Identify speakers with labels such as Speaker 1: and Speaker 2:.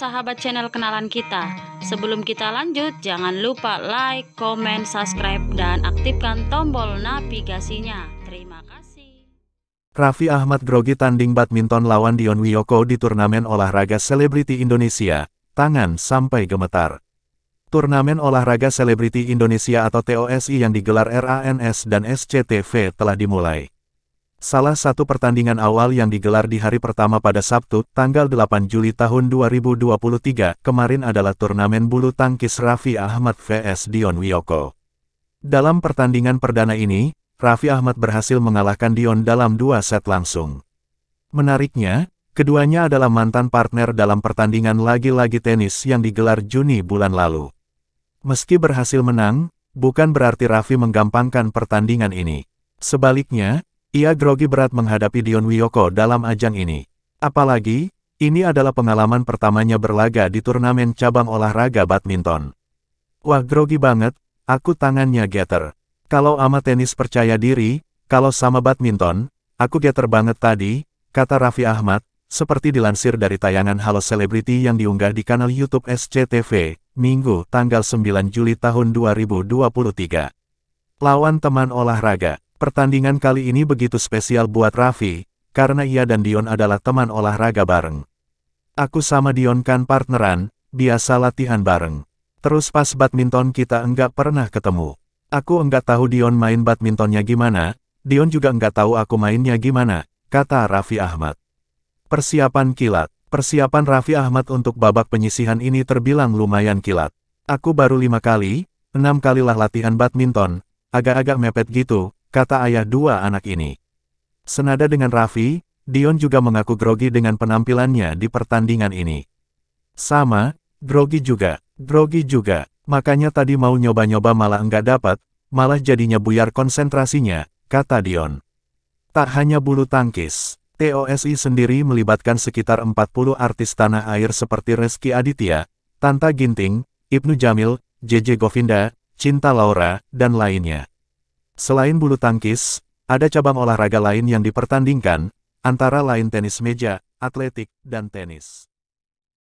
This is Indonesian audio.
Speaker 1: sahabat channel kenalan kita. Sebelum kita lanjut, jangan lupa like, comment, subscribe, dan aktifkan tombol navigasinya. Terima kasih. Raffi Ahmad grogi tanding badminton lawan Dion Wiyoko di turnamen olahraga selebriti Indonesia, tangan sampai gemetar. Turnamen Olahraga Selebriti Indonesia atau TOSI yang digelar RANS dan SCTV telah dimulai. Salah satu pertandingan awal yang digelar di hari pertama pada Sabtu, tanggal 8 Juli tahun 2023, kemarin adalah turnamen bulu tangkis Raffi Ahmad vs Dion Wiyoko. Dalam pertandingan perdana ini, Raffi Ahmad berhasil mengalahkan Dion dalam dua set langsung. Menariknya, keduanya adalah mantan partner dalam pertandingan lagi-lagi tenis yang digelar Juni bulan lalu. Meski berhasil menang, bukan berarti Raffi menggampangkan pertandingan ini. Sebaliknya, ia grogi berat menghadapi Dion Wiyoko dalam ajang ini. Apalagi, ini adalah pengalaman pertamanya berlaga di turnamen cabang olahraga badminton. Wah grogi banget, aku tangannya geter. Kalau ama tenis percaya diri, kalau sama badminton, aku geter banget tadi, kata Raffi Ahmad, seperti dilansir dari tayangan Halo Celebrity yang diunggah di kanal YouTube SCTV, Minggu, tanggal 9 Juli tahun 2023. Lawan teman olahraga Pertandingan kali ini begitu spesial buat Raffi, karena ia dan Dion adalah teman olahraga bareng. Aku sama Dion kan partneran, biasa latihan bareng. Terus pas badminton kita enggak pernah ketemu. Aku enggak tahu Dion main badmintonnya gimana, Dion juga enggak tahu aku mainnya gimana, kata Raffi Ahmad. Persiapan kilat Persiapan Raffi Ahmad untuk babak penyisihan ini terbilang lumayan kilat. Aku baru lima kali, enam kalilah latihan badminton, agak-agak mepet gitu, kata ayah dua anak ini. Senada dengan Raffi, Dion juga mengaku grogi dengan penampilannya di pertandingan ini. Sama, grogi juga, grogi juga, makanya tadi mau nyoba-nyoba malah enggak dapat, malah jadinya buyar konsentrasinya, kata Dion. Tak hanya bulu tangkis, TOSI sendiri melibatkan sekitar 40 artis tanah air seperti Reski Aditya, Tanta Ginting, Ibnu Jamil, JJ Govinda, Cinta Laura, dan lainnya. Selain bulu tangkis, ada cabang olahraga lain yang dipertandingkan, antara lain tenis meja, atletik, dan tenis.